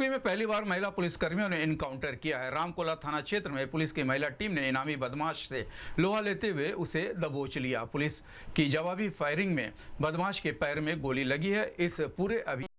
UP में पहली बार महिला पुलिसकर्मियों ने इनकाउंटर किया है रामकोला थाना क्षेत्र में पुलिस की महिला टीम ने इनामी बदमाश से लोहा लेते हुए उसे दबोच लिया पुलिस की जवाबी फायरिंग में बदमाश के पैर में गोली लगी है इस पूरे अभी